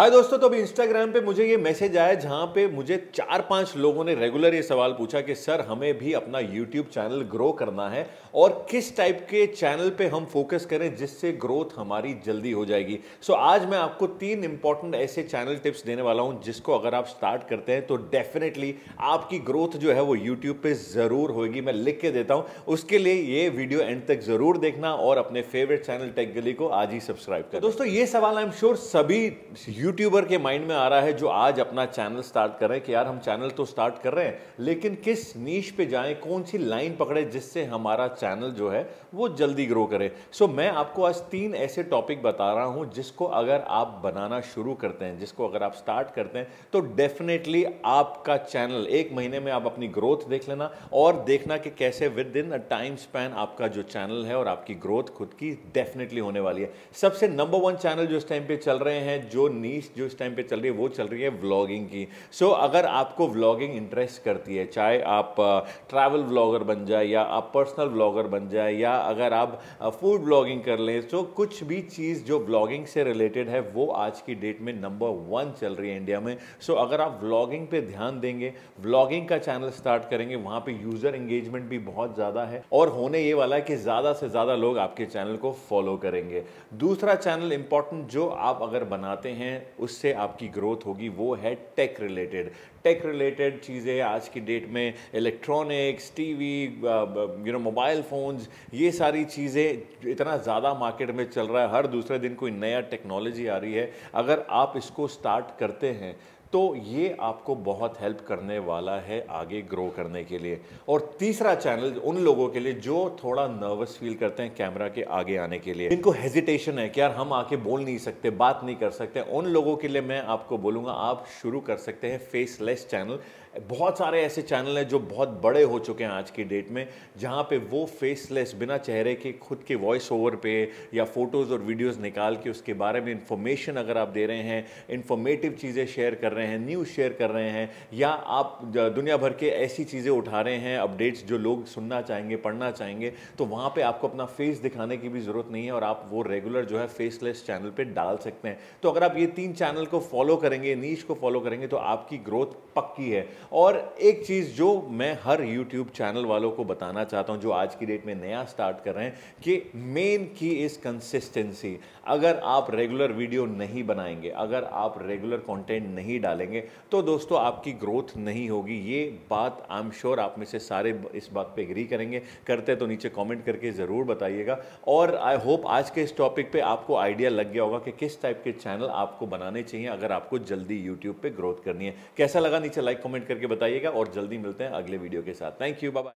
हाय दोस्तों तो अभी इंस्टाग्राम पे मुझे ये मैसेज आया जहाँ पे मुझे चार पांच लोगों ने रेगुलर ये सवाल पूछा कि सर हमें भी अपना यूट्यूब चैनल ग्रो करना है और किस टाइप के चैनल पे हम फोकस करें जिससे ग्रोथ हमारी जल्दी हो जाएगी सो so, आज मैं आपको तीन इंपॉर्टेंट ऐसे चैनल टिप्स देने वाला हूँ जिसको अगर आप स्टार्ट करते हैं तो डेफिनेटली आपकी ग्रोथ जो है वो यूट्यूब पर ज़रूर होगी मैं लिख के देता हूँ उसके लिए ये वीडियो एंड तक ज़रूर देखना और अपने फेवरेट चैनल टेक गली को आज ही सब्सक्राइब कर तो दोस्तों ये सवाल आई एम श्योर सभी यूट्यूबर के माइंड में आ रहा है जो आज अपना चैनल स्टार्ट कर रहे हैं कि यार हम चैनल तो स्टार्ट कर रहे हैं लेकिन किस नीच पे जाएं कौन सी लाइन पकड़े जिससे हमारा चैनल जो है वो जल्दी ग्रो करे सो so, मैं आपको आज तीन ऐसे टॉपिक बता रहा हूँ जिसको अगर आप बनाना शुरू करते हैं जिसको अगर आप स्टार्ट करते हैं तो डेफिनेटली आपका चैनल एक महीने में आप अपनी ग्रोथ देख लेना और देखना कि कैसे within a time span आपका जो चैनल है और आपकी ग्रोथ खुद की डेफिनेटली होने वाली है सबसे नंबर वन चैनल जो इस टाइम पे चल रहे हैं जो नीच नीच जो इस टाइम पे चल रही है वो चल रही है व्लॉगिंग की सो so, अगर आपको व्लॉगिंग इंटरेस्ट करती है चाहे आप ट्रैवल व्लॉगर बन जाए या आप पर्सनल व्लॉगर बन जाए या अगर आप फूड व्लॉगिंग कर लें तो कुछ भी चीज़ जो व्लॉगिंग से रिलेटेड है वो आज की डेट में नंबर वन चल रही है इंडिया में सो so, अगर आप व्लॉगिंग पे ध्यान देंगे व्लॉगिंग का चैनल स्टार्ट करेंगे वहाँ पर यूज़र एंगेजमेंट भी बहुत ज़्यादा है और होने ये वाला है कि ज़्यादा से ज़्यादा लोग आपके चैनल को फॉलो करेंगे दूसरा चैनल इंपॉर्टेंट जो आप अगर बनाते हैं उससे आपकी ग्रोथ होगी वो है टेक रिलेटेड टेक रिलेटेड चीज़ें आज की डेट में electronics TV you know mobile phones ये सारी चीज़ें इतना ज़्यादा मार्केट में चल रहा है हर दूसरे दिन कोई नया टेक्नोलॉजी आ रही है अगर आप इसको स्टार्ट करते हैं तो ये आपको बहुत हेल्प करने वाला है आगे ग्रो करने के लिए और तीसरा चैनल उन लोगों के लिए जो थोड़ा नर्वस फील करते हैं कैमरा के आगे आने के लिए इनको हेजिटेशन है कि यार हम आके बोल नहीं सकते बात नहीं कर सकते उन लोगों के लिए मैं आपको बोलूँगा आप शुरू कर सकते हैं फेसलेस चैनल बहुत सारे ऐसे चैनल हैं जो बहुत बड़े हो चुके हैं आज की डेट में जहाँ पे वो फेसलेस बिना चेहरे के खुद के वॉइस ओवर पे या फोटोज़ और वीडियोज़ निकाल के उसके बारे में इंफॉर्मेशन अगर आप दे रहे हैं इंफॉर्मेटिव चीज़ें शेयर कर रहे हैं न्यूज़ शेयर कर रहे हैं या आप दुनिया भर के ऐसी चीज़ें उठा रहे हैं अपडेट्स जो लोग सुनना चाहेंगे पढ़ना चाहेंगे तो वहाँ पर आपको अपना फेस दिखाने की भी ज़रूरत नहीं है और आप वो रेगुलर जो है फेसलेस चैनल पर डाल सकते हैं तो अगर आप ये तीन चैनल को फॉलो करेंगे नीच को फॉलो करेंगे तो आपकी ग्रोथ पक्की है और एक चीज़ जो मैं हर यूट्यूब चैनल वालों को बताना चाहता हूँ जो आज की डेट में नया स्टार्ट कर रहे हैं कि मेन की इज़ कंसिस्टेंसी अगर आप रेगुलर वीडियो नहीं बनाएंगे अगर आप रेगुलर कॉन्टेंट नहीं डालेंगे तो दोस्तों आपकी ग्रोथ नहीं होगी ये बात आई एम श्योर आप में से सारे इस बात पे एग्री करेंगे करते तो नीचे कमेंट करके ज़रूर बताइएगा और आई होप आज के इस टॉपिक पे आपको आइडिया लग गया होगा कि किस टाइप के चैनल आपको बनाने चाहिए अगर आपको जल्दी यूट्यूब पर ग्रोथ करनी है कैसा लगा नीचे लाइक कॉमेंट करके बताइएगा और जल्दी मिलते हैं अगले वीडियो के साथ थैंक यू बाबा